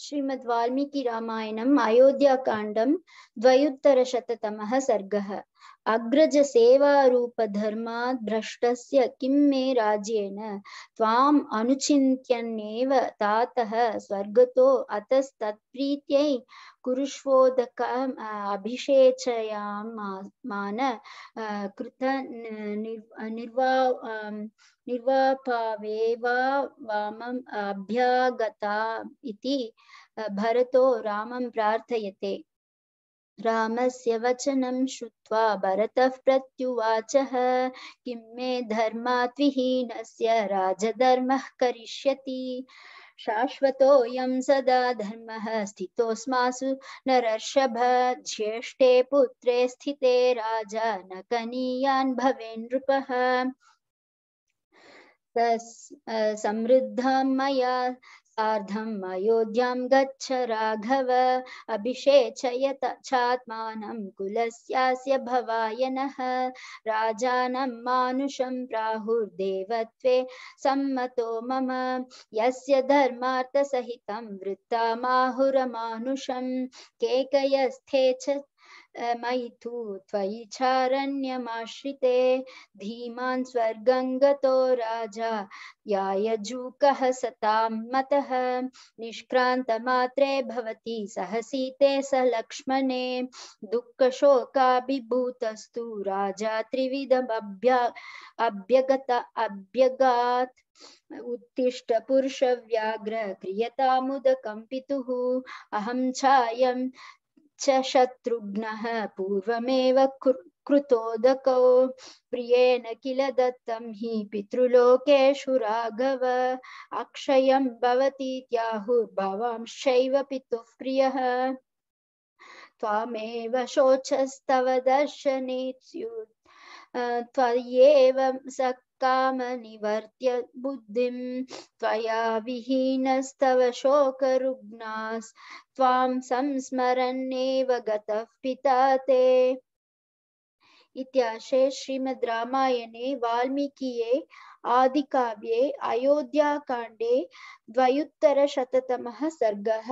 श्रीमद् वाल्मीकि रामायणम् अयोध्याकाण्डं द्वयुत्तरशततमः सर्गः अग्रजसेवारूपधर्मात् भ्रष्टस्य किं मे राज्येन त्वाम् अनुचिन्त्यन्नेव तातः स्वर्गतो अतस्तत्प्रीत्यै कुरुष्वोदकम् अभिषेचयामान कृत निर्वा निर्वापावेव अभ्यागता रामं प्रार्थयते रामस्य वचनं श्रुत्वा भरतः प्रत्युवाचः किं मे धर्मात् विहीनस्य राजधर्मः करिष्यति शाश्वतोऽयं सदा धर्मः स्थितोऽस्मासु नरर्षभ ज्येष्ठे पुत्रे स्थिते राजा न कनीयान् भवेन्नृपः समृद्ध मया साधम अयोध्या गच्छ राघव अभिषेचयत छात्मा कुल भवाय नः राजानं सम्मतो मम यस्य धर्मार्थसहितं वृत्तामाहुरमानुषं केकयस्थे मयि तु त्वयि चारण्यमाश्रिते धीमान् स्वर्गं गतो राजा यायजूकः सतां मतः निष्क्रान्तमात्रे भवति सह सीते स लक्ष्मणे दुःखशोकाभिभूतस्तु राजा त्रिविधमभ्या अभ्यगत अभ्यगात् उत्तिष्ठ पुरुष व्याघ्र पुरुषव्याघ्र मुद कंपितुः अहं छायं शत्रुघ्न शत्रुघ्नः पूर्वमेव कृतोदको प्रियेण किल दत्तं हि पितृलोकेषु राघव अक्षयं भवतीत्याहुर्भवांश्चैव पितुः प्रियः त्वामेव शोचस्तव दर्शने स्युः त्वय्येवं सकामनिवर्त्य बुद्धिं त्वया विहीनस्तव शोकरुग्णास्त्वां संस्मरन्नेव गतः पिता ते इत्याशे श्रीमद् रामायणे वाल्मीकिये आदिकाव्ये अयोध्याकाण्डे द्वयुत्तरशततमः सर्गः